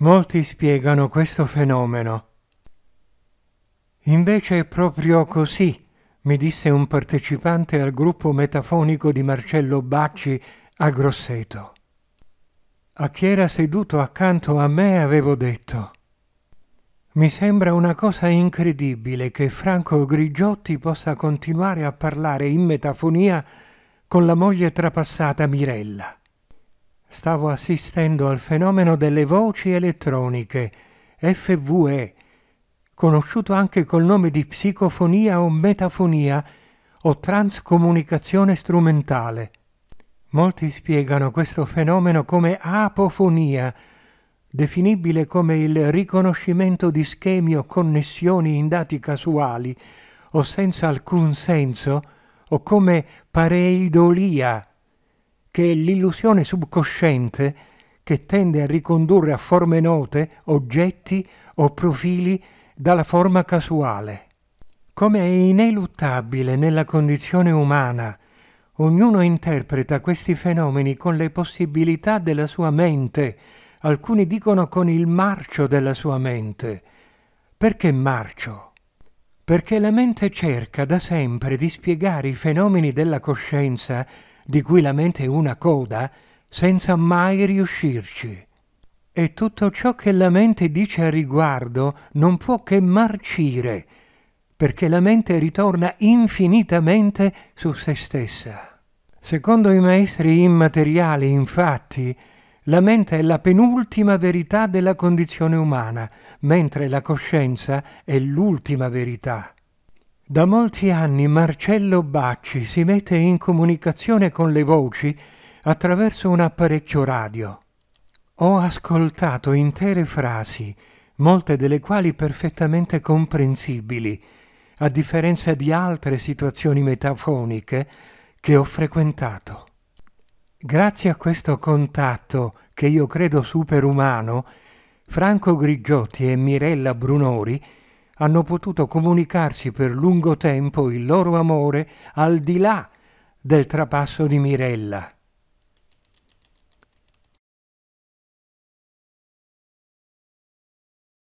Molti spiegano questo fenomeno. Invece è proprio così, mi disse un partecipante al gruppo metafonico di Marcello Bacci a Grosseto. A chi era seduto accanto a me avevo detto mi sembra una cosa incredibile che Franco Grigiotti possa continuare a parlare in metafonia con la moglie trapassata Mirella stavo assistendo al fenomeno delle voci elettroniche, FVE, conosciuto anche col nome di psicofonia o metafonia o transcomunicazione strumentale. Molti spiegano questo fenomeno come apofonia, definibile come il riconoscimento di schemi o connessioni in dati casuali o senza alcun senso, o come pareidolia, che è l'illusione subconsciente che tende a ricondurre a forme note oggetti o profili dalla forma casuale. Come è ineluttabile nella condizione umana, ognuno interpreta questi fenomeni con le possibilità della sua mente, alcuni dicono con il marcio della sua mente. Perché marcio? Perché la mente cerca da sempre di spiegare i fenomeni della coscienza di cui la mente è una coda, senza mai riuscirci. E tutto ciò che la mente dice a riguardo non può che marcire, perché la mente ritorna infinitamente su se stessa. Secondo i maestri immateriali, infatti, la mente è la penultima verità della condizione umana, mentre la coscienza è l'ultima verità. Da molti anni Marcello Bacci si mette in comunicazione con le voci attraverso un apparecchio radio. Ho ascoltato intere frasi, molte delle quali perfettamente comprensibili, a differenza di altre situazioni metafoniche che ho frequentato. Grazie a questo contatto, che io credo superumano, Franco Grigiotti e Mirella Brunori hanno potuto comunicarsi per lungo tempo il loro amore al di là del trapasso di Mirella.